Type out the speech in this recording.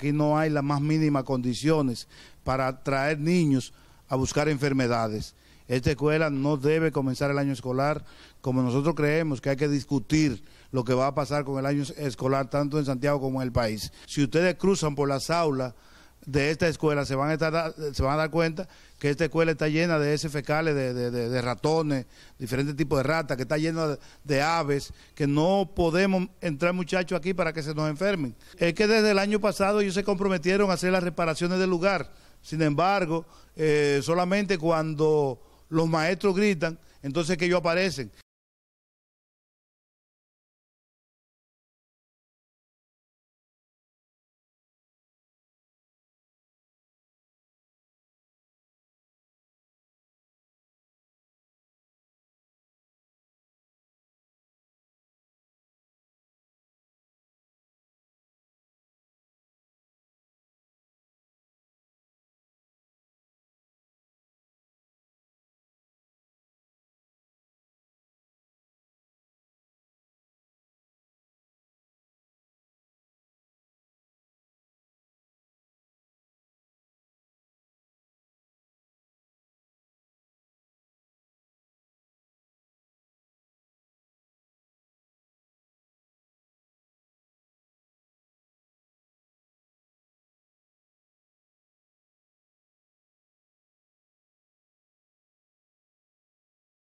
Aquí no hay las más mínimas condiciones para traer niños a buscar enfermedades. Esta escuela no debe comenzar el año escolar como nosotros creemos que hay que discutir lo que va a pasar con el año escolar tanto en Santiago como en el país. Si ustedes cruzan por las aulas de esta escuela se van a, estar, se van a dar cuenta que esta escuela está llena de ese fecales, de, ratones, diferentes tipos de ratas, que está llena de, aves, que no podemos entrar muchachos aquí para que se nos enfermen. Es que desde el año pasado ellos se comprometieron a hacer las reparaciones del lugar, sin embargo, eh, solamente cuando los maestros gritan, entonces que ellos aparecen.